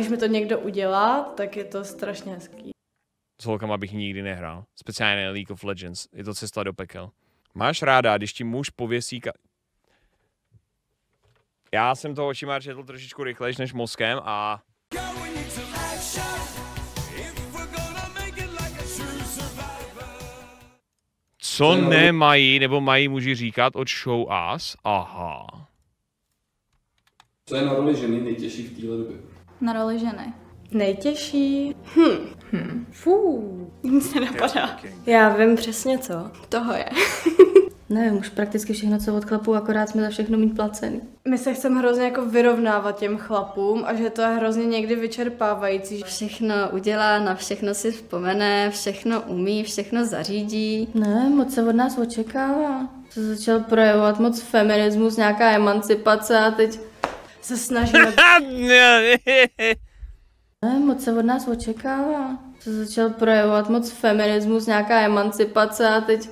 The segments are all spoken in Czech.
Když mi to někdo udělá, tak je to strašně hezký. S holkama bych nikdy nehrál. Speciálně League of Legends. Je to cesta do pekel. Máš ráda, když ti muž pověsí ka... Já jsem to očima četl trošičku rychlejš než mozkem a... Co nemají, nebo mají muži říkat od show us? Aha. Co je na roli ženy nejtěžší v téhle době? na roli ženy? Nejtěžší? Hm. hm. Fú. Nic nenapadá. Já vím přesně co. Toho je. Nevím, už prakticky všechno, co od chlapů, akorát jsme za všechno mít placený. My se chceme hrozně jako vyrovnávat těm chlapům a že to je hrozně někdy vyčerpávající. Všechno udělá, na všechno si vzpomene, všechno umí, všechno zařídí. Ne, moc se od nás očekává. Se začal projevovat moc feminismus, nějaká emancipace a teď se snažíme... ne, moc se od nás očekává. Se začal projevovat moc feminismus, nějaká emancipace a teď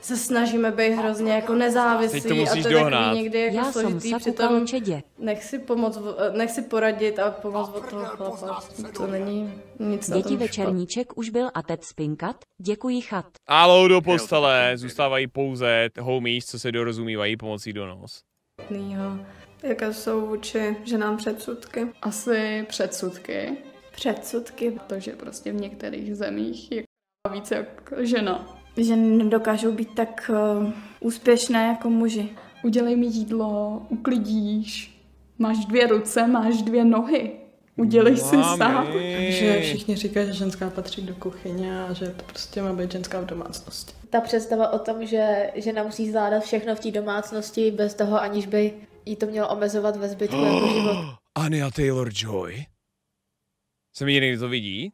se snažíme být hrozně jako nezávislí teď to musíš a to dohnat. někdy jako Já složitý, jsem přitom nech si, pomoc, nech si poradit a pomoct od toho chlapa. To není nic Děti večerníček už byl a teď spinkat, děkuji chat. Alo do postele, zůstávají pouze homies, co se dorozumívají pomocí donos. Nýho. Jaké jsou vůči ženám předsudky? Asi předsudky. Předsudky. To, že prostě v některých zemích je více jak žena. Že nedokážou být tak uh, úspěšné jako muži. Udělej mi jídlo, uklidíš, máš dvě ruce, máš dvě nohy. Udělej si sám. Že všichni říkají, že ženská patří do kuchyně a že to prostě má být ženská v domácnosti. Ta představa o tom, že žena musí zvládat všechno v té domácnosti bez toho, aniž by jí to mělo omezovat ve zbytku oh, jako život. Anya Taylor-Joy? Jsem jediný, to vidí?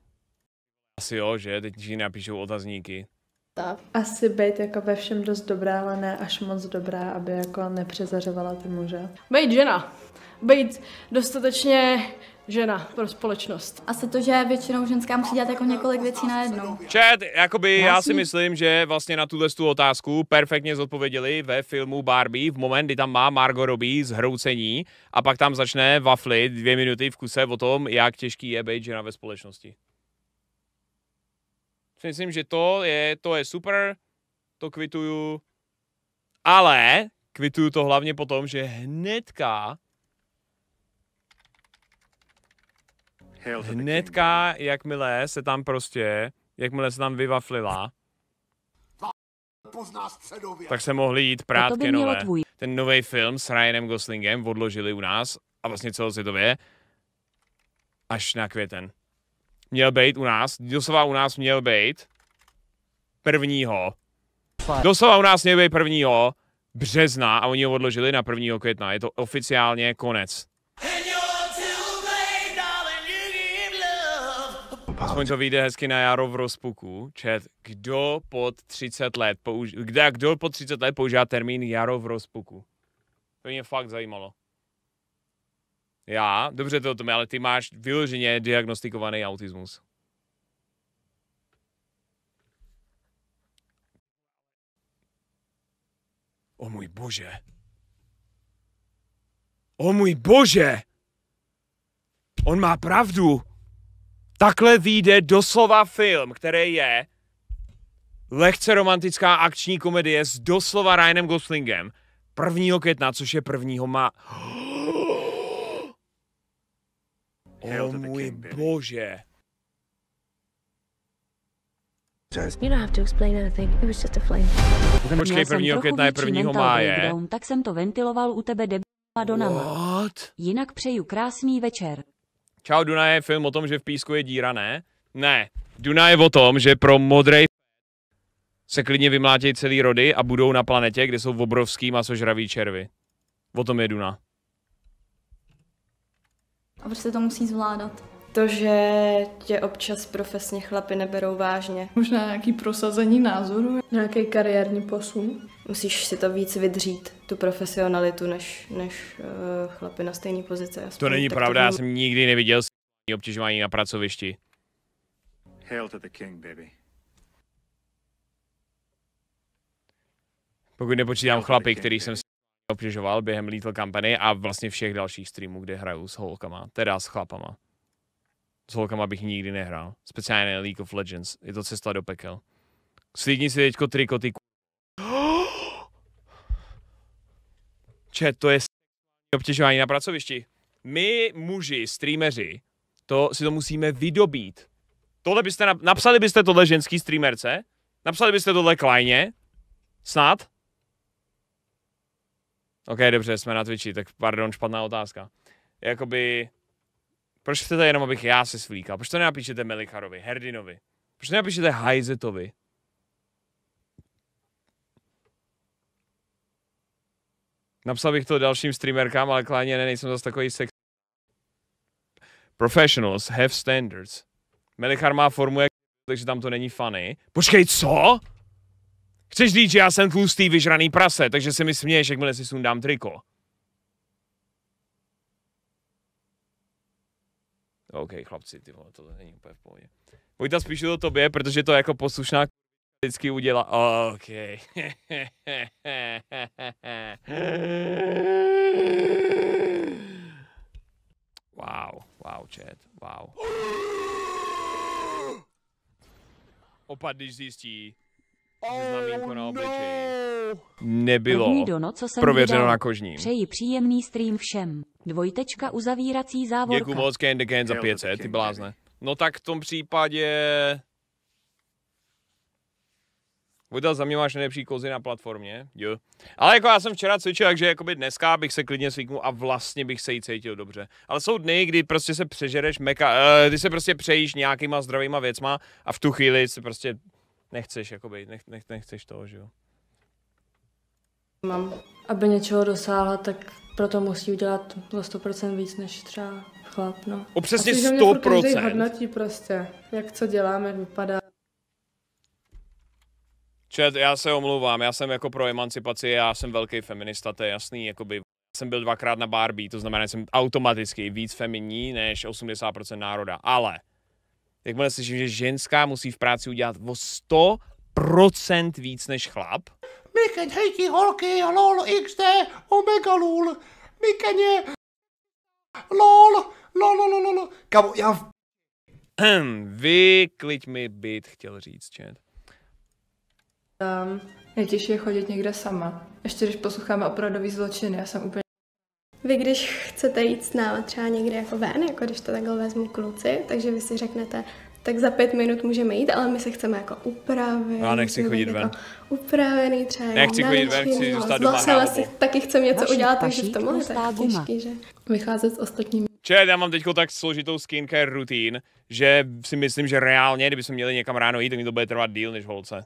Asi jo, že? Teď ji napíšou otazníky. Tak. Asi být jako ve všem dost dobrá, ale ne až moc dobrá, aby jako nepřezařovala ty muže. Bejt žena. Bejt dostatečně žena pro společnost. Asi to, že většinou ženská musí dělat jako několik věcí najednou. Čet, jakoby já si vlastně- myslím, že vlastně na tuhle tu otázku perfektně zodpověděli ve filmu Barbie v moment, kdy tam má Margot Robbie zhroucení a pak tam začne wafly dvě minuty v kuse o tom, jak těžký je být žena ve společnosti. Myslím, že to je, to je super, to kvituju, ale kvituju to hlavně potom, že hnedka Hnedka, jakmile se tam prostě, jakmile se tam vyvaflila, tak se mohli jít prát Kenové. Ten nový film s Ryanem Goslingem odložili u nás a vlastně celosvětově až na květen. Měl být u nás, doslova u nás měl být prvního. Doslova u nás měl být prvního března a oni ho odložili na prvního května. Je to oficiálně konec. Aspoň to vyjde hezky na jaro v rozpuku. Čet, kdo pod 30 let používá, kde, kdo pod 30 let používá termín jaro v rozpuku? To mě fakt zajímalo. Já? Dobře to o tom, ale ty máš vyloženě diagnostikovaný autismus. O můj bože. O můj bože! On má pravdu! Takhle vyjde doslova film, který je lehce romantická akční komedie s doslova Ryanem Goslingem 1. května, což je 1. má... O můj bože. You don't have to explain anything. It was just a flame. Počkej, 1. května je 1. máje. Tak jsem to ventiloval u tebe debila Donama. What? Jinak přeju krásný večer. Čau Duna je film o tom, že v písku je díra, ne? Ne. Duna je o tom, že pro modrej se klidně vymlátějí celý rody a budou na planetě, kde jsou obrovský masožravý červy. O tom je Duna. A proč se to musí zvládat. To, že tě občas profesně chlapy neberou vážně. Možná nějaký prosazení názoru. Nějaký kariérní posun musíš si to víc vydřít, tu profesionalitu, než, než uh, eh, chlapy na stejné pozici. Aspoň. To není tak pravda, to... já jsem nikdy neviděl obtěžování na pracovišti. Hail to the king, baby. Pokud nepočítám chlapy, který jsem obtěžoval během Little Company a vlastně všech dalších streamů, kde hraju s holkama, teda s chlapama. S holkama bych nikdy nehrál. Speciálně League of Legends. Je to cesta do pekel. Slídni si teďko triko ty Če, to je obtěžování na pracovišti. My, muži, streameři, to si to musíme vydobít. Tohle byste, na, napsali byste tohle ženský streamerce? Napsali byste tohle Klajně? Snad? OK, dobře, jsme na Twitchi, tak pardon, špatná otázka. Jakoby, proč chcete jenom, abych já se svlíkal? Proč to nenapíšete Melicharovi, Herdinovi? Proč to nenapíšete Hajzetovi? Napsal bych to dalším streamerkám, ale kláně ne, nejsem zase takový sex. Professionals have standards. Melichar má formu jak takže tam to není funny. Počkej, co? Chceš říct, že já jsem tlustý vyžraný prase, takže se mi směješ, jakmile si sundám triko. OK, chlapci, ty vole, to není úplně v pohodě. Vojta spíš to tobě, protože to je jako poslušná vždycky udělá. OK. wow, wow, chat, wow. Opad, když zjistí, oh, znamínko na obličeji. No! Nebylo dono, co jsem prověřeno vydal. na kožním. Přeji příjemný stream všem. Dvojtečka uzavírací závorka. Děkuji moc, Candy Can za 500, ty blázne. No tak v tom případě... Vojta za mě máš nejlepší kozy na platformě. Jo. Ale jako já jsem včera cvičil, takže jakoby dneska bych se klidně svíknul a vlastně bych se jí cítil dobře. Ale jsou dny, kdy prostě se přežereš, meka, uh, eh, ty se prostě přejíš nějakýma zdravýma věcma a v tu chvíli se prostě nechceš, jakoby, nech, nech, nechceš toho, že jo. Mám, aby něčeho dosáhla, tak proto musí udělat o 100% víc než třeba chlap, no. O přesně Asi, 100%. hodnotí prostě, jak co děláme, jak vypadá. Čet, já se omlouvám, já jsem jako pro emancipaci, já jsem velký feminista, to je jasný, jakoby jsem byl dvakrát na Barbie, to znamená, že jsem automaticky víc feminní než 80% národa, ale jakmile slyším, že ženská musí v práci udělat o 100% víc než chlap. Miken hejti holky, lol, xd, omega lul, Miken je, lol, lol, lol, lol, lol. Kamo, já... Hm, Vykliď mi byt, chtěl říct, čet. Um, nejtěžší je chodit někde sama. Ještě když posloucháme opravdový zločiny, já jsem úplně vy, když chcete jít s náma třeba někde jako ven, jako když to takhle vezmu kluci, takže vy si řeknete, tak za pět minut můžeme jít, ale my se chceme jako upravit. Já nechci chodit ven. Jako upravený třeba. Jako nechci chodit ven, chci no, zůstat doma na vlastně taky chcem něco Vaši udělat, takže v tom je tak těžký, že vycházet s ostatními. Čet, já mám teď tak složitou skincare rutín, že si myslím, že reálně, kdybychom měli někam ráno jít, tak mi to bude trvat díl než holce.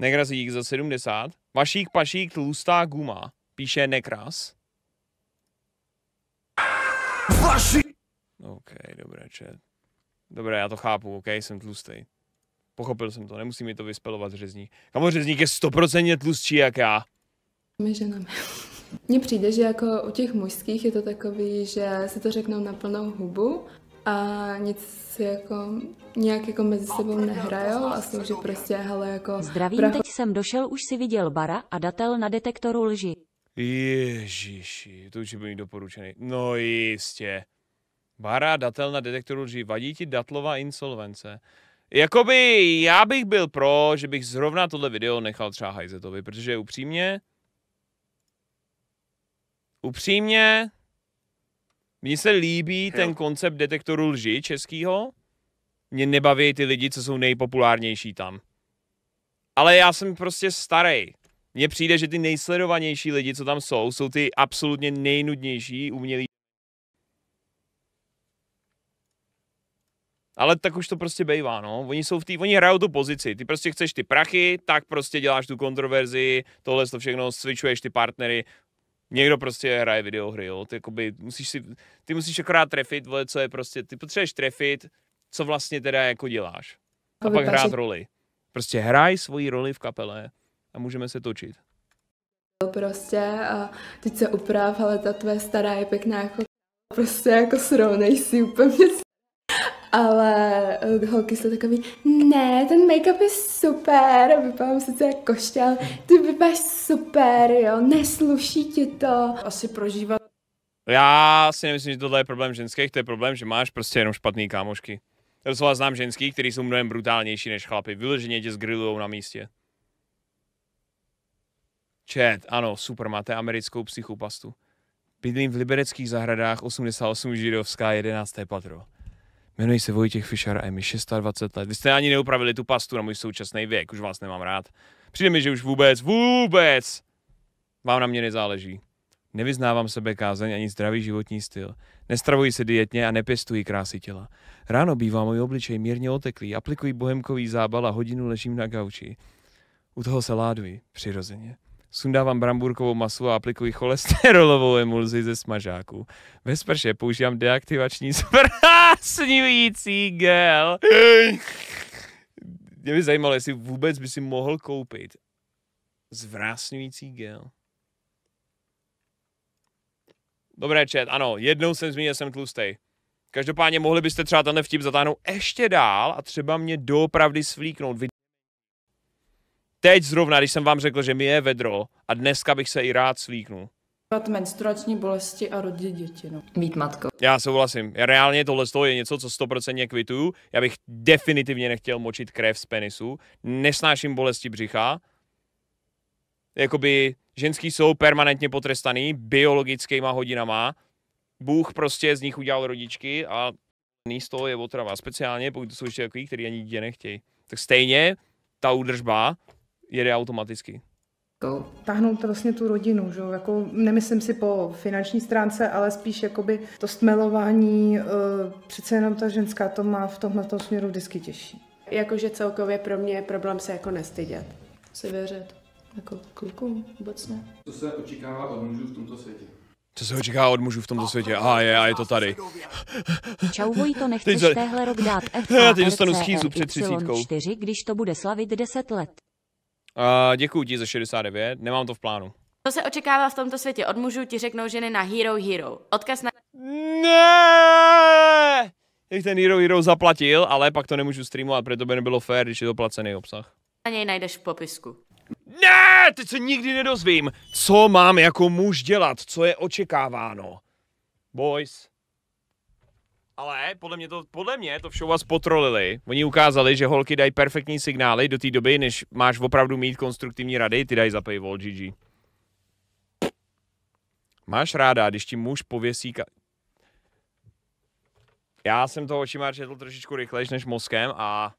Nekrazík za 70. Vašík pašík tlustá guma, píše Nekras. Vaši... OK, dobré, čet. Dobré, já to chápu, OK, jsem tlustý. Pochopil jsem to, nemusí mi to vyspelovat řezník. Kamo, řezník je stoprocentně tlustší jak já. My ženami. Mně přijde, že jako u těch mužských je to takový, že si to řeknou na plnou hubu a nic si jako nějak jako mezi sebou nehrajou a jsou, že prostě hele jako... Zdravím, pracho... teď jsem došel, už si viděl bara a datel na detektoru lži. Ježiši, to už byl doporučený. No jistě. Bara, datel na detektoru lží, vadí ti datlová insolvence. Jakoby já bych byl pro, že bych zrovna tohle video nechal třeba Hajzetovi, protože upřímně... Upřímně, mně se líbí jo. ten koncept detektoru lži českýho. Mě nebaví ty lidi, co jsou nejpopulárnější tam. Ale já jsem prostě starý. Mně přijde, že ty nejsledovanější lidi, co tam jsou, jsou ty absolutně nejnudnější umělí. Ale tak už to prostě bejvá, no. Oni jsou v té, oni hrajou tu pozici. Ty prostě chceš ty prachy, tak prostě děláš tu kontroverzi, tohle to všechno, switchuješ ty partnery. Někdo prostě hraje videohry, jo. Ty, jakoby, musíš si, ty musíš akorát trefit, vole, co je prostě, ty potřebuješ trefit, co vlastně teda jako děláš. A, jako pak hrát si... roli. Prostě hraj svoji roli v kapele a můžeme se točit. Prostě a teď se uprav, ale ta tvé stará je pěkná jako prostě jako srovnej si úplně ale eh, holky jsou takový, ne, ten make-up je super, vypadám sice jako košťal, ty vypadáš super, jo, nesluší ti to. Asi prožívat. Já si nemyslím, že tohle je problém ženských, to je problém, že máš prostě jenom špatný kámošky. jsou znám ženský, který jsou mnohem brutálnější než chlapy. Vyloženě tě zgrillujou na místě. Chat, ano, super, máte americkou psychopastu. Bydlím v libereckých zahradách 88 židovská 11. patro. Jmenuji se Vojtěch Fischer a je mi 26 let. Vy jste ani neupravili tu pastu na můj současný věk, už vás nemám rád. Přijde mi, že už vůbec, vůbec vám na mě nezáleží. Nevyznávám sebe kázeň ani zdravý životní styl. Nestravuji se dietně a nepěstuji krásy těla. Ráno bývá můj obličej mírně oteklý, aplikuji bohemkový zábal a hodinu ležím na gauči. U toho se láduji, přirozeně sundávám bramburkovou masu a aplikuji cholesterolovou emulzi ze smažáku. Ve sprše používám deaktivační zvrásňující gel. Mě by zajímalo, jestli vůbec by si mohl koupit zvrásňující gel. Dobré, čet, ano, jednou jsem zmínil, jsem tlustej. Každopádně mohli byste třeba tenhle vtip zatáhnout ještě dál a třeba mě doopravdy svlíknout. Vy Teď zrovna, když jsem vám řekl, že mi je vedro a dneska bych se i rád svíknul. slíknul. Menstruační bolesti a rodit děti, no. Mít matko. Já souhlasím. Reálně tohle je něco, co 100% kvituju. Já bych definitivně nechtěl močit krev z penisu. Nesnáším bolesti břicha. Jakoby ženský jsou permanentně potrestaný biologickýma hodinama. Bůh prostě z nich udělal rodičky a z toho je otrava. Speciálně pokud to jsou ještě takový, který ani dítě nechtějí. Tak stejně ta údržba jede automaticky. Tahnout vlastně tu rodinu, že? Jako, nemyslím si po finanční stránce, ale spíš jakoby to stmelování, eh, přece jenom ta ženská to má v tomhle směru vždycky těžší. Jakože celkově pro mě je problém se jako nestydět, se věřit. Jako klukům vůbec ne. Co se očekává od mužů v tomto světě? Co se očeká od mužů v tomto světě? A je, a je to tady. Čau to nechceš téhle rok dát FHRC, Já teď dostanu schýzu před třicítkou. 4, když to bude slavit 10 let. Uh, děkuji ti za 69, nemám to v plánu. Co se očekává v tomto světě od mužů, ti řeknou ženy na Hero Hero. Odkaz na... Ne! Jak ten Hero Hero zaplatil, ale pak to nemůžu streamovat, protože by nebylo fér, když je to placený obsah. Na něj najdeš v popisku. Ne, teď se nikdy nedozvím, co mám jako muž dělat, co je očekáváno. Boys. Ale podle mě to, podle mě to v show vás potrolili. Oni ukázali, že holky dají perfektní signály do té doby, než máš opravdu mít konstruktivní rady, ty dají za paywall, GG. Máš ráda, když ti muž pověsí ka... Já jsem toho očima četl trošičku rychlejš než mozkem a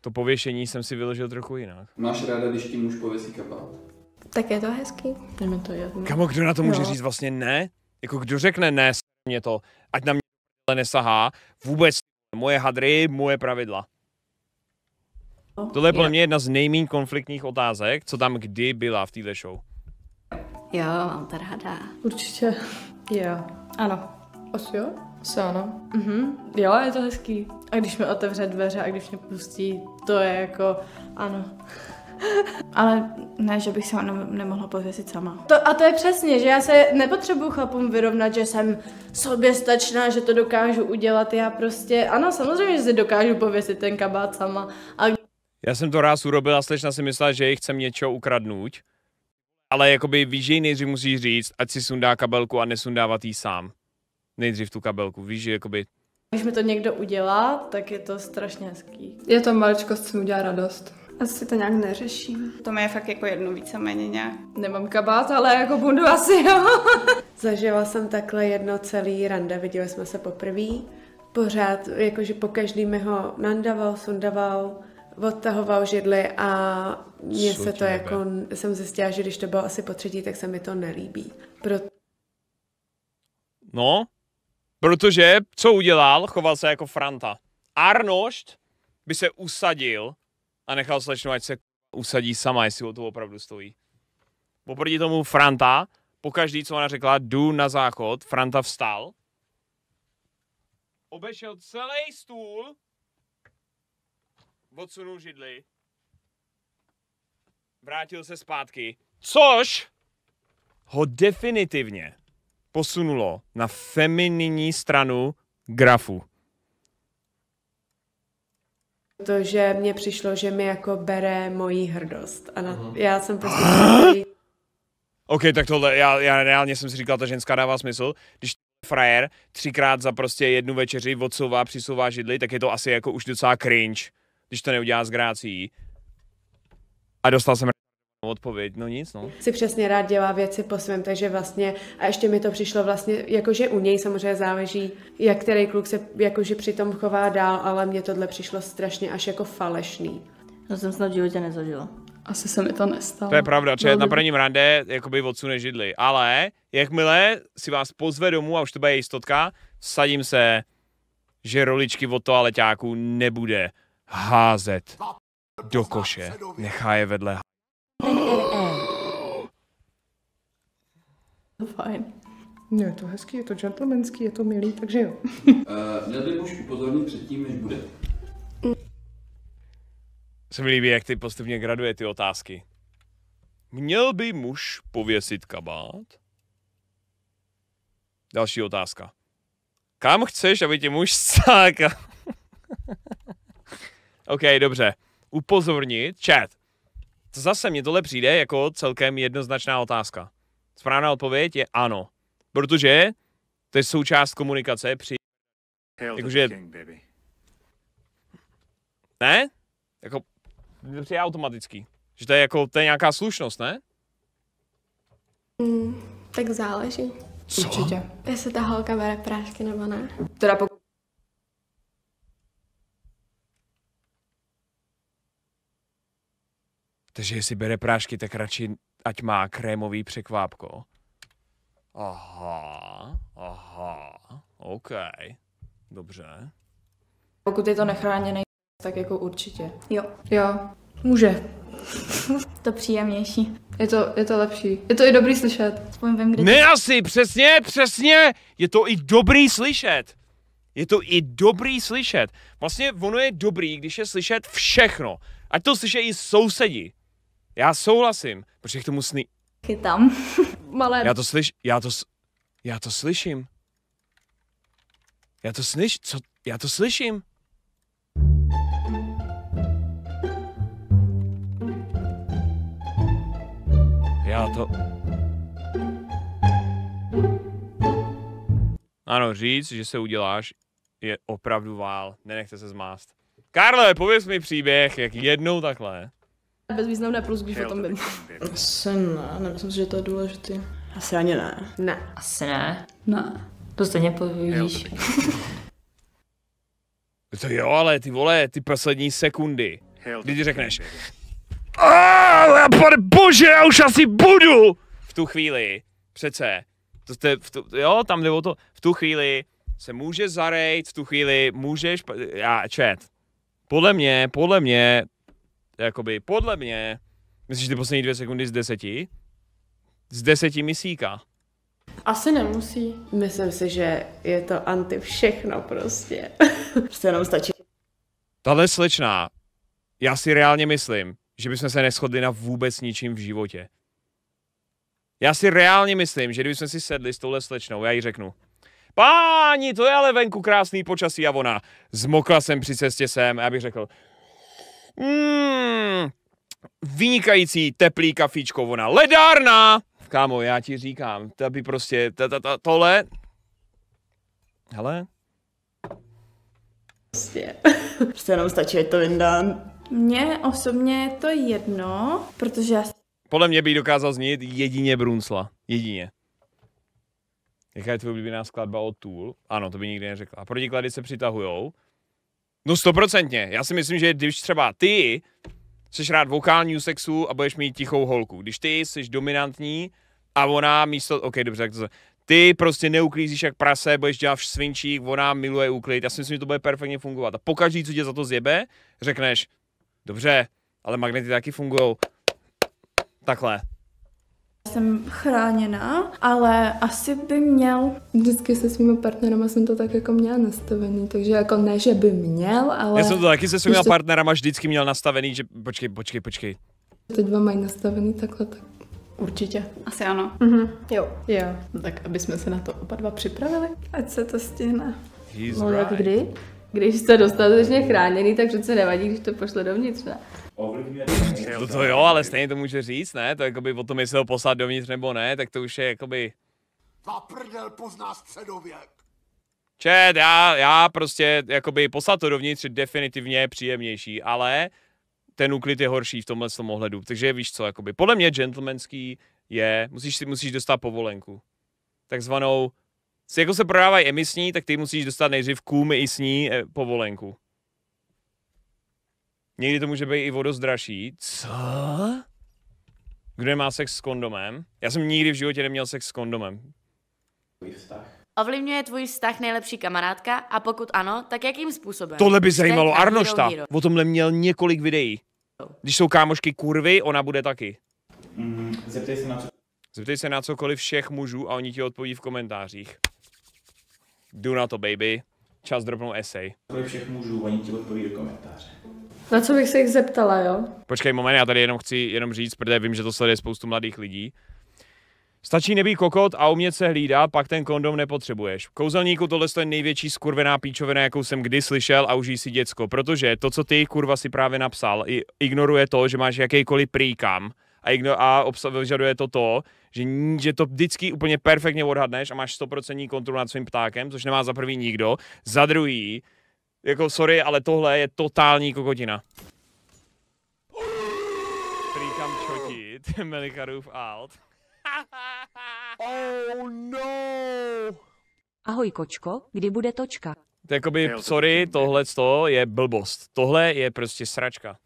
to pověšení jsem si vyložil trochu jinak. Máš ráda, když ti muž pověsí kabát? Tak je to hezký, jdeme to jedno. Kamo, kdo na to může no. říct vlastně ne? Jako kdo řekne ne, mě to, ať na mě nesahá vůbec moje hadry, moje pravidla. No, Tohle je pro mě jedna z nejméně konfliktních otázek, co tam kdy byla v této show. Jo, mám to ráda. Určitě. Jo, ano. Asi jo? Asi ano. Mhm. Jo, je to hezký. A když mi otevře dveře a když mě pustí, to je jako, ano. Ale ne, že bych se ne- nemohla pověsit sama. To, a to je přesně, že já se nepotřebuju chlapům vyrovnat, že jsem soběstačná, že to dokážu udělat. Já prostě, ano, samozřejmě, že si dokážu pověsit ten kabát sama. A... Já jsem to ráz urobil a slečna si myslela, že jich chcem něčeho ukradnout. Ale jakoby víš, že nejdřív musíš říct, ať si sundá kabelku a nesundávat jí sám. Nejdřív tu kabelku, víš, že jakoby... Když mi to někdo udělá, tak je to strašně hezký. Je to maličkost, co mi udělá radost. Asi to nějak neřeším. To mě je fakt jako jedno víceméně nějak. Nemám kabát, ale jako bundu asi jo. Zažila jsem takhle jedno celý rande, viděli jsme se poprvé. Pořád, jakože po každý mi ho nandaval, sundaval, odtahoval židly a mně se to jako, jsem zjistila, že když to bylo asi po třetí, tak se mi to nelíbí. Pro No, protože co udělal? Choval se jako Franta. Arnošt by se usadil a nechal slečnu, ať se usadí sama, jestli o to opravdu stojí. Oproti tomu Franta, po každý, co ona řekla, jdu na záchod, Franta vstal, obešel celý stůl, odsunul židli, vrátil se zpátky, což ho definitivně posunulo na femininní stranu grafu to, že mě přišlo, že mi jako bere moji hrdost. A na, uh-huh. já jsem prostě... OK, tak tohle, já, já reálně jsem si říkal, ta ženská dává smysl. Když frajer třikrát za prostě jednu večeři odsouvá, přisouvá židli, tak je to asi jako už docela cringe, když to neudělá s grácí. A dostal jsem No, odpověď, no nic, no. Si přesně rád dělá věci po svém, takže vlastně, a ještě mi to přišlo vlastně, jakože u něj samozřejmě záleží, jak který kluk se jakože přitom chová dál, ale mně tohle přišlo strašně až jako falešný. To jsem snad v životě nezažila. Asi se mi to nestalo. To je pravda, že na prvním rande jakoby odsune židli, ale jakmile si vás pozve domů a už to bude jistotka, sadím se, že roličky od toaleťáků nebude házet do koše, nechá je vedle No, Fajn. No, je to hezký, je to gentlemanský, je to milý, takže jo. Eh, měl bych už upozornit předtím, než bude. Se mi líbí, jak ty postupně graduje ty otázky. Měl by muž pověsit kabát? Další otázka. Kam chceš, aby ti muž sákal? OK, dobře. Upozornit, chat. To zase mně tohle přijde jako celkem jednoznačná otázka. Správná odpověď je ano. Protože to je součást komunikace při... Jakože... Ne? Jako... To přijde automaticky. Že to je jako, to je nějaká slušnost, ne? Mm, tak záleží. Co? Určitě. Jestli ta holka bere prášky nebo ne. Teda pokud Takže jestli bere prášky, tak radši ať má krémový překvápko. Aha, aha, OK, dobře. Pokud je to nechráněný, tak jako určitě. Jo. Jo, může. to příjemnější. Je to, je to lepší. Je to i dobrý slyšet. Aspoň vím, kde... Ne to... asi, přesně, přesně. Je to i dobrý slyšet. Je to i dobrý slyšet. Vlastně ono je dobrý, když je slyšet všechno. Ať to slyší i sousedi. Já souhlasím, protože k tomu sní... Chytám. Malé... Já to slyš... Já to... Já to slyším. Já to slyš... Co? Já to slyším. Já to... Ano, říct, že se uděláš, je opravdu vál. Nenechte se zmást. Karle, pověz mi příběh, jak jednou takhle Bezvýznamné plus, když o tom vím. Asi ne, nemyslím si, že to je důležité. Asi ani ne. Ne. Asi ne. Ne. To stejně povíš. No to jo, ale ty vole, ty poslední sekundy. Když řekneš, ale pane bože, já už asi budu! V tu chvíli, přece, to jste, v tu, jo, tam nebo to, v tu chvíli se může zarejt, v tu chvíli můžeš, já, čet, podle mě, podle mě, jakoby podle mě, myslíš ty poslední dvě sekundy z deseti? Z deseti misíka. Asi nemusí. Myslím si, že je to anti všechno prostě. prostě jenom stačí. Tahle slečná, já si reálně myslím, že bychom se neschodli na vůbec ničím v životě. Já si reálně myslím, že kdybychom si sedli s touhle slečnou, já jí řeknu, Páni, to je ale venku krásný počasí a ona. Zmokla jsem při cestě sem a já bych řekl, Mm, vynikající teplý kafičko, ona ledárna. Kámo, já ti říkám, to by prostě, ta, ta, ta, tohle. Hele. Prostě. prostě jenom stačí, to vyndám. Mně osobně je to jedno, protože já... Podle mě by dokázal znít jedině Brunsla. Jedině. Jaká je tvoje oblíbená skladba od Tool? Ano, to by nikdy neřekla. A protiklady se přitahujou. No stoprocentně. Já si myslím, že když třeba ty jsi rád vokální u sexu a budeš mít tichou holku. Když ty jsi dominantní a ona místo... OK, dobře, tak to se... Ty prostě neuklízíš jak prase, budeš dělat svinčík, ona miluje úklid. Já si myslím, že to bude perfektně fungovat. A pokaždý, co tě za to zjebe, řekneš, dobře, ale magnety taky fungují. Takhle jsem chráněná, ale asi by měl. Vždycky se svými partnerama jsem to tak jako měla nastavený, takže jako ne, že by měl, ale... Já jsem to taky se svými to... partnerama vždycky měl nastavený, že počkej, počkej, počkej. Ty dva mají nastavený takhle, tak Určitě. Asi ano. Mhm. Jo. Jo. No tak, aby jsme se na to oba dva připravili. Ať se to stihne. He's no, right. kdy? Když jste dostatečně chráněný, tak přece nevadí, když to pošle dovnitř, ne? To, to jo, ale stejně to může říct, ne? To jakoby o tom, jestli ho poslat dovnitř nebo ne, tak to už je jakoby... Ta prdel pozná středověk. Čet, já, já prostě, jakoby poslat to dovnitř je definitivně příjemnější, ale ten úklid je horší v tomhle tom ohledu. Takže víš co, jakoby, podle mě gentlemanský je, musíš, musíš dostat povolenku. Takzvanou jako se prodávají emisní, tak ty musíš dostat nejdřív kům i s ní eh, povolenku. Někdy to může být i vodost dražší. Co? Kdo má sex s kondomem? Já jsem nikdy v životě neměl sex s kondomem. Ovlivňuje tvůj vztah nejlepší kamarádka a pokud ano, tak jakým způsobem? Tohle by zajímalo Arnošta. O tomhle měl několik videí. Když jsou kámošky kurvy, ona bude taky. Mm, zeptej se na co. Zeptej se na cokoliv všech mužů a oni ti odpoví v komentářích. Jdu na to, baby. Čas drobnou esej. Kolik všech mužů, oni ti odpoví do komentáře. Na co bych se jich zeptala, jo? Počkej moment, já tady jenom chci jenom říct, protože vím, že to sleduje spoustu mladých lidí. Stačí nebýt kokot a umět se hlídat, pak ten kondom nepotřebuješ. Kouzelníku tohle je největší skurvená píčovina, jakou jsem kdy slyšel a užij si děcko, protože to, co ty kurva si právě napsal, ignoruje to, že máš jakýkoliv prýkam a, igno- a obsa- vyžaduje to to, že, že to vždycky úplně perfektně odhadneš a máš 100% kontrolu nad svým ptákem, což nemá za prvý nikdo, za druhý, jako sorry, ale tohle je totální kokotina. Prýkam čotit, Melicharův alt. oh no! Ahoj kočko, kdy bude točka? Jakoby, sorry, tohle je blbost. Tohle je prostě sračka.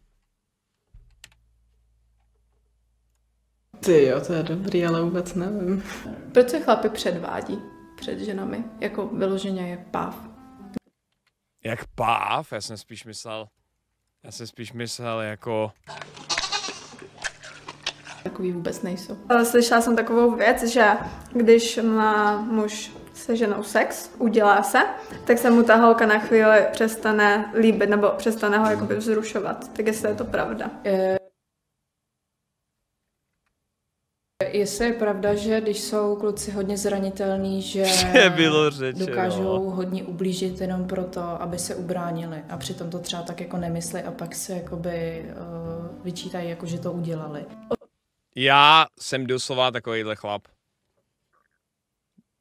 Ty jo, to je dobrý, ale vůbec nevím. Proč se chlapy předvádí před ženami? Jako vyloženě je páv. Jak páv? Já jsem spíš myslel, já jsem spíš myslel jako... Takový vůbec nejsou. Eh, slyšela jsem takovou věc, že když má muž se ženou sex, udělá se, tak se mu ta holka na chvíli přestane líbit nebo přestane ho jakoby hmm. vzrušovat. Tak jestli je to pravda. Eh, jestli je pravda, že když jsou kluci hodně zranitelní, že bylo řečeno. dokážou hodně ublížit jenom proto, aby se ubránili a přitom to třeba tak jako nemysli a pak se jakoby uh, vyčítají, jako že to udělali. Já jsem doslova takovýhle chlap.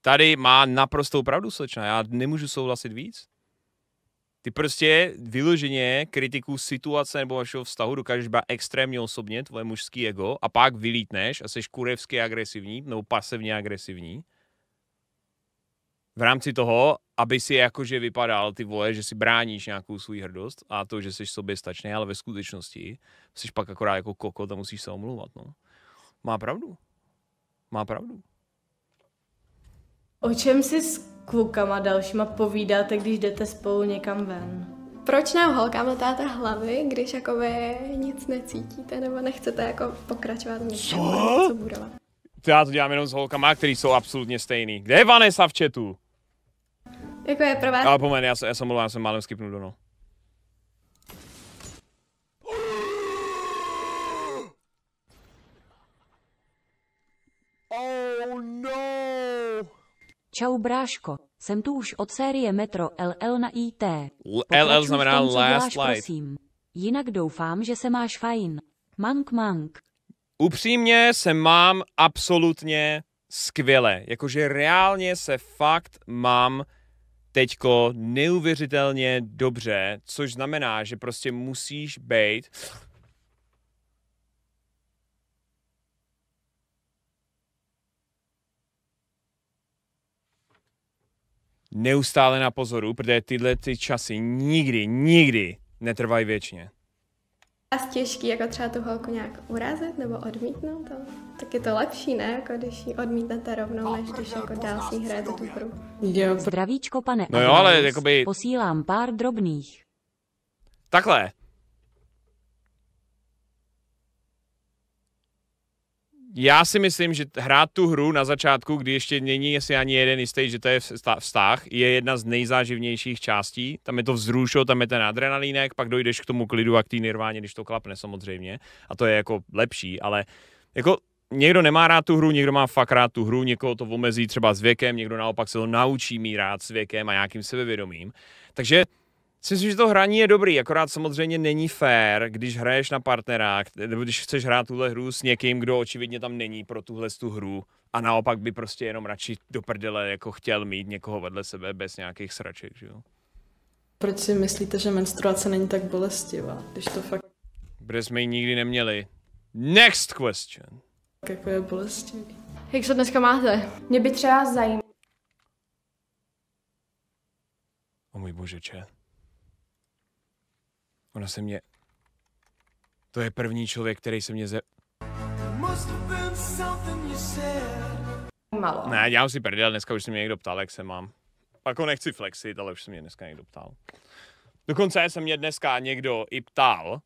Tady má naprostou pravdu slečna, já nemůžu souhlasit víc. Ty prostě vyloženě kritiku situace nebo vašeho vztahu dokážeš být extrémně osobně, tvoje mužský ego, a pak vylítneš a jsi kurevsky agresivní nebo pasivně agresivní. V rámci toho, aby si jakože vypadal ty vole, že si bráníš nějakou svůj hrdost a to, že jsi stačný, ale ve skutečnosti jsi pak akorát jako koko, a musíš se omlouvat. No. Má pravdu. Má pravdu. O čem jsi klukama dalšíma povídáte, když jdete spolu někam ven? Proč nám holkám letáte hlavy, když jako vy nic necítíte nebo nechcete jako pokračovat v něčem, co? co Já to dělám jenom s holkama, který jsou absolutně stejný. Kde je Vanessa v chatu? Jako je pro vás? Ale pomen, já, já jsem mluvám, já jsem málem skipnul do no. Oh no! Čau bráško, jsem tu už od série Metro LL na IT. LL znamená tom, Last děláš, Light. Prosím. Jinak doufám, že se máš fajn. Mank, mank. Upřímně se mám absolutně skvěle. Jakože reálně se fakt mám teďko neuvěřitelně dobře, což znamená, že prostě musíš být neustále na pozoru, protože tyhle ty časy nikdy, nikdy netrvají věčně. A těžký jako třeba tu holku jako nějak urazit nebo odmítnout, to, tak je to lepší, ne? Jako když ji odmítnete rovnou, než když jako dál si hrajete tu hru. Zdravíčko, pane no jo, ale jakoby... posílám pár drobných. Takhle, já si myslím, že hrát tu hru na začátku, kdy ještě není asi ani jeden jistý, že to je vztah, je jedna z nejzáživnějších částí. Tam je to vzrušo, tam je ten adrenalínek, pak dojdeš k tomu klidu a k té nirváně, když to klapne samozřejmě. A to je jako lepší, ale jako někdo nemá rád tu hru, někdo má fakt rád tu hru, někoho to omezí třeba s věkem, někdo naopak se to naučí mít rád s věkem a nějakým sebevědomím. Takže si myslím, že to hraní je dobrý, akorát samozřejmě není fair, když hraješ na partnera, nebo když chceš hrát tuhle hru s někým, kdo očividně tam není pro tuhle tu hru a naopak by prostě jenom radši do prdele jako chtěl mít někoho vedle sebe bez nějakých sraček, že jo? Proč si myslíte, že menstruace není tak bolestivá, když to fakt... Protože jsme ji nikdy neměli. Next question! Tak jako je bolestivý. Jak se dneska máte? Mě by třeba zajímalo... O můj bože, če. Ona se mě... To je první člověk, který se mě ze... Malo. Ne, dělám si prdel, dneska už se mě někdo ptal, jak se mám. Jako nechci flexit, ale už se mě dneska někdo ptal. Dokonce se mě dneska někdo i ptal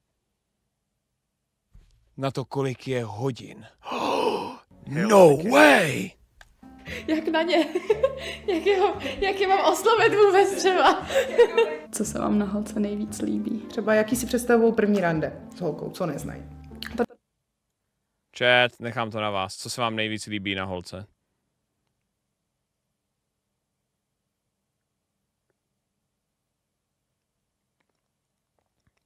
na to, kolik je hodin. Oh, no way! Jak na ně? jak, je, jak je mám oslovit vůbec třeba? co se vám na holce nejvíc líbí? Třeba jaký si představují první rande s holkou, co neznají? Chat, nechám to na vás. Co se vám nejvíc líbí na holce?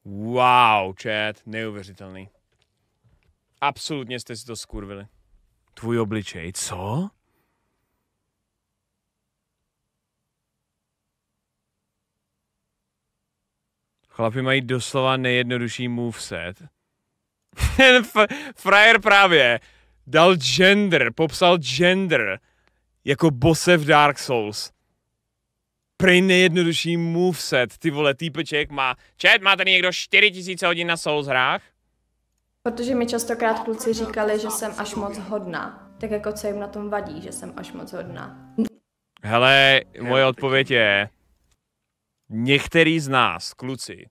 Wow, chat, neuvěřitelný. Absolutně jste si to skurvili. Tvůj obličej, co? Chlapi mají doslova nejjednodušší moveset. Ten frajer právě dal gender, popsal gender jako bose v Dark Souls. Prej nejjednodušší moveset, ty vole, týpeček má... Čet, má tady někdo 4000 hodin na Souls hrách? Protože mi častokrát kluci říkali, že jsem až moc hodná. Tak jako co jim na tom vadí, že jsem až moc hodná. Hele, moje odpověď je, některý z nás, kluci,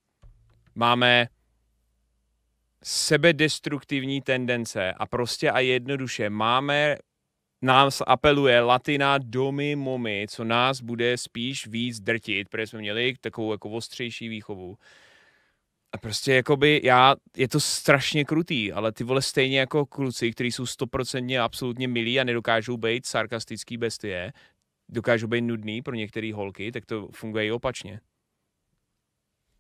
máme sebedestruktivní tendence a prostě a jednoduše máme nás apeluje latina domy momy, co nás bude spíš víc drtit, protože jsme měli takovou jako ostřejší výchovu. A prostě jakoby já, je to strašně krutý, ale ty vole stejně jako kluci, kteří jsou stoprocentně absolutně milí a nedokážou být sarkastický bestie, dokážou být nudný pro některé holky, tak to funguje i opačně.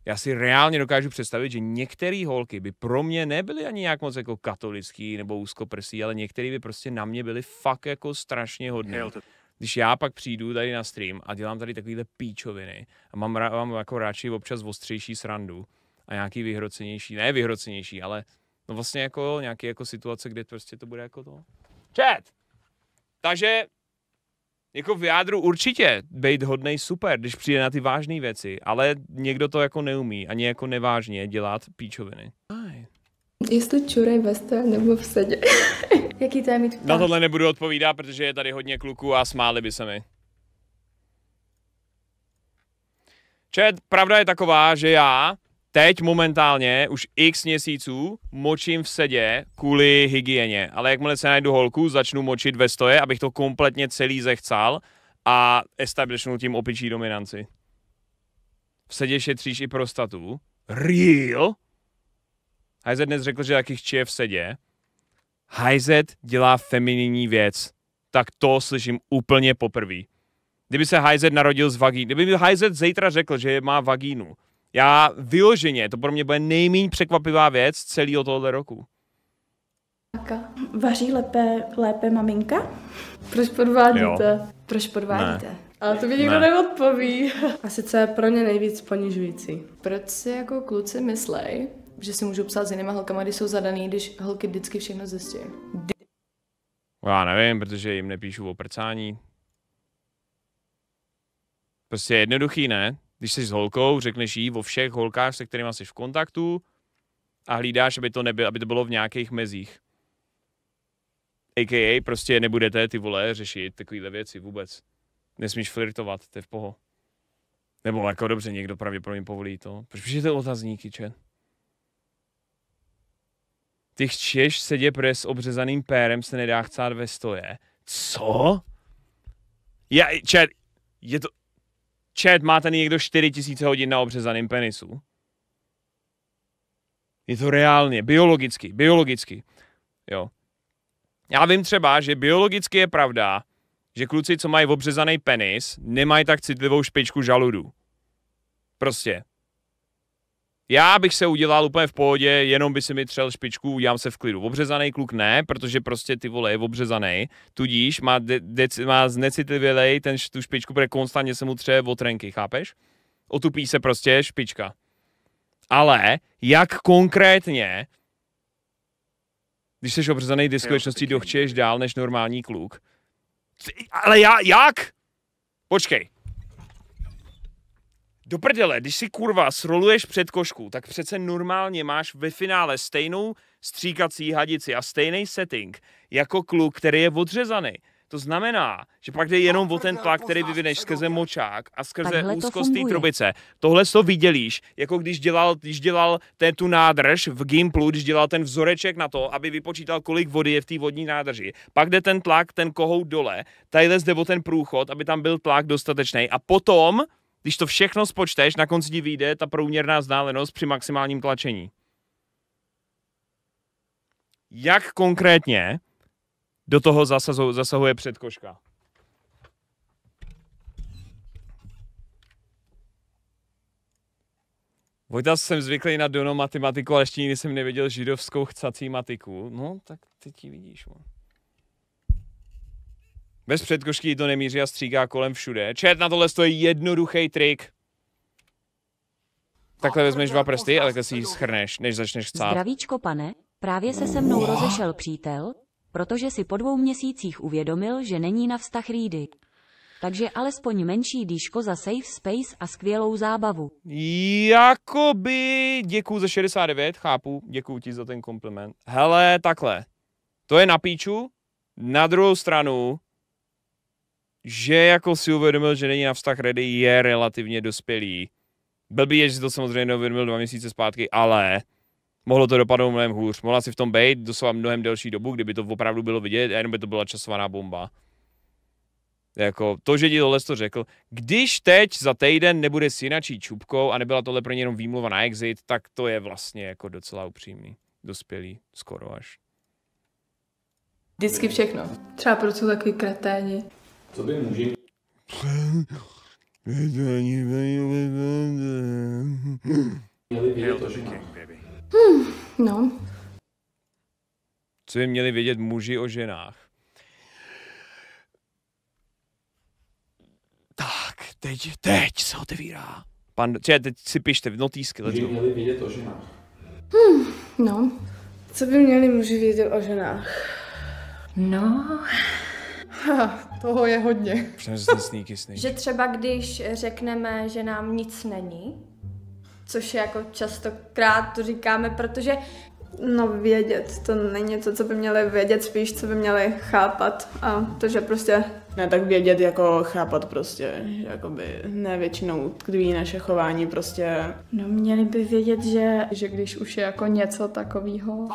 Já si reálně dokážu představit, že některé holky by pro mě nebyly ani nějak moc jako katolický nebo úzkoprsý, ale některé by prostě na mě byly fakt jako strašně hodné. Když já pak přijdu tady na stream a dělám tady takovýhle píčoviny a mám, mám jako radši občas ostřejší srandu a nějaký vyhrocenější, ne vyhrocenější, ale no vlastně jako nějaký jako situace, kde prostě to bude jako to. Chat! Takže jako v jádru určitě být hodnej super, když přijde na ty vážné věci, ale někdo to jako neumí, ani jako nevážně dělat píčoviny. Aj. Jestli čurej ve stole nebo v sedě. Jaký to je mít Na tohle nebudu odpovídat, protože je tady hodně kluků a smáli by se mi. Čet, pravda je taková, že já teď momentálně už x měsíců močím v sedě kvůli hygieně, ale jakmile se najdu holku, začnu močit ve stoje, abych to kompletně celý zechcal a establishnu tím opičí dominanci. V sedě šetříš i prostatu. Real? Hajzet dnes řekl, že taky chčije v sedě. Hajzet dělá femininní věc. Tak to slyším úplně poprvé. Kdyby se Hajzet narodil z vagíny, kdyby mi Hajzet zítra řekl, že má vagínu, já vyloženě, to pro mě bude nejméně překvapivá věc celého tohoto roku. Vaří lépe, lépe maminka? Proč podvádíte? Jo. Proč podvádíte? Ne. Ale to mi nikdo ne. neodpoví. A sice pro mě nejvíc ponižující. Proč si jako kluci myslej, že si můžu psát s jinýma holkama, když jsou zadaný, když holky vždycky všechno zjistí? No, já nevím, protože jim nepíšu o prcání. Prostě jednoduchý, ne? když jsi s holkou, řekneš jí o všech holkách, se kterými jsi v kontaktu a hlídáš, aby to, nebylo, aby to bylo v nějakých mezích. AKA prostě nebudete ty vole řešit takovéhle věci vůbec. Nesmíš flirtovat, to je v poho. Nebo jako dobře, někdo pravděpodobně povolí to. Proč to otazníky, če? Těch Češ sedě pro s obřezaným pérem se nedá chcát ve stoje. Co? Já, čet, je to, Čet, má tady někdo 4000 hodin na obřezaném penisu. Je to reálně, biologicky, biologicky. Jo. Já vím třeba, že biologicky je pravda, že kluci, co mají obřezaný penis, nemají tak citlivou špičku žaludu. Prostě já bych se udělal úplně v pohodě, jenom by se mi třel špičku, udělám se v klidu. Obřezaný kluk ne, protože prostě ty vole je obřezaný, tudíž má, de, de, má znecitlivělej ten, tu špičku, protože konstantně se mu třeje od trenky, chápeš? Otupí se prostě špička. Ale jak konkrétně, když jsi obřezaný diskoličností, dochčeš dál než normální kluk. Ale já, jak? Počkej, do prdele, když si kurva sroluješ před košku, tak přece normálně máš ve finále stejnou stříkací hadici a stejný setting jako kluk, který je odřezaný. To znamená, že pak jde jenom o ten tlak, který vyvineš skrze močák a skrze Takhle úzkost trubice. Tohle to vidělíš, jako když dělal, když dělal ten, tu nádrž v Gimplu, když dělal ten vzoreček na to, aby vypočítal, kolik vody je v té vodní nádrži. Pak jde ten tlak, ten kohout dole, tady jde o ten průchod, aby tam byl tlak dostatečný. A potom když to všechno spočteš, na konci ti vyjde ta průměrná vzdálenost při maximálním tlačení. Jak konkrétně do toho zasahuje, předkoška? Vojta jsem zvyklý na dono matematiku, ale ještě nikdy jsem nevěděl židovskou chcací matiku. No, tak teď ji vidíš. Man. Bez předkošky to nemíří a stříká kolem všude. Čet, na tohle stojí jednoduchý trik. Takhle vezmeš dva prsty a takhle si ji schrneš, než začneš chcát. Zdravíčko, pane, právě se se mnou rozešel přítel, protože si po dvou měsících uvědomil, že není na vztah rýdy. Takže alespoň menší dýško za safe space a skvělou zábavu. Jakoby, děkuju za 69, chápu, děkuju ti za ten kompliment. Hele, takhle, to je na píču, na druhou stranu, že jako si uvědomil, že není na vztah ready, je relativně dospělý. by je, že to samozřejmě neuvědomil dva měsíce zpátky, ale mohlo to dopadnout mnohem hůř. Mohla si v tom být doslova mnohem delší dobu, kdyby to opravdu bylo vidět, a jenom by to byla časovaná bomba. Jako to, že ti tohle to řekl. Když teď za týden nebude jinačí čupkou a nebyla tohle pro ně jenom výmluva na exit, tak to je vlastně jako docela upřímný. Dospělý, skoro až. Vždycky všechno. Třeba proč jsou takový kreténi. Co by muži... Měli vědět o ženách. Hmm, no. Co by měli vědět muži o ženách? Tak, teď, teď se otevírá. Pan, če, teď si pište v notýsky, let's go. měli vědět o ženách. Hmm, no. Co by měli muži vědět o ženách? No. Ha. Toho je hodně. Přesný sneaky Že třeba když řekneme, že nám nic není, což je jako častokrát to říkáme, protože No vědět, to není něco, co by měli vědět, spíš co by měli chápat. A to, že prostě ne tak vědět, jako chápat prostě, že jakoby ne většinou tkví naše chování prostě. No měli by vědět, že, že když už je jako něco takového.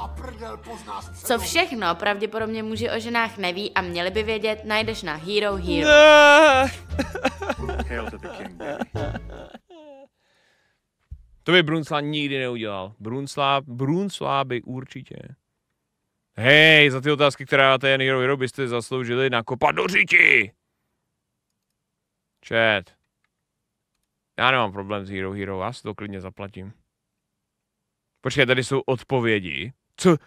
Co všechno pravděpodobně muži o ženách neví a měli by vědět, najdeš na Hero Hero. to by Brunsla nikdy neudělal. Brunsla, Brunsla by určitě. Hej, za ty otázky, která dáte jen Hero Hero, byste zasloužili nakopat do říti. Chat. Já nemám problém s Hero Hero, já si to klidně zaplatím. Počkej, tady jsou odpovědi. Co?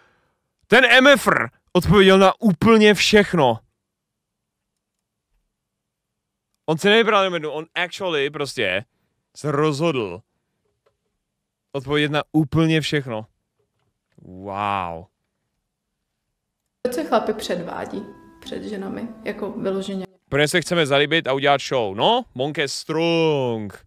Ten MFR odpověděl na úplně všechno. On se nevybral jenom jednu, on actually prostě se rozhodl odpovědět na úplně všechno. Wow chlapy předvádí před ženami, jako vyloženě. Protože se chceme zalíbit a udělat show, no? Monke strong.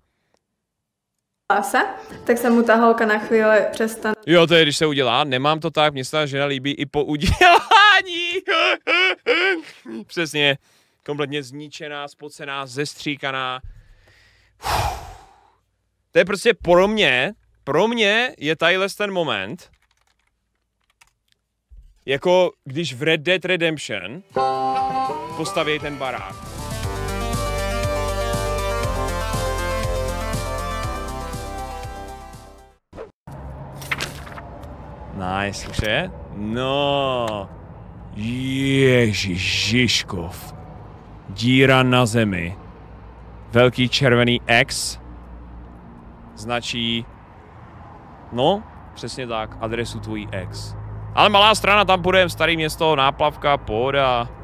Se, tak se mu ta holka na chvíli přestane. Jo, to je, když se udělá, nemám to tak, mě se ta žena líbí i po udělání. Přesně, kompletně zničená, spocená, zestříkaná. Uf. To je prostě pro mě, pro mě je tadyhle ten moment, jako když v Red Dead Redemption postaví ten barák. Nice, už je? No. Ježišiškov. Díra na zemi. Velký červený X značí, no, přesně tak, adresu tvojí ex. Ale malá strana, tam půjdeme, starý město, náplavka, pohoda.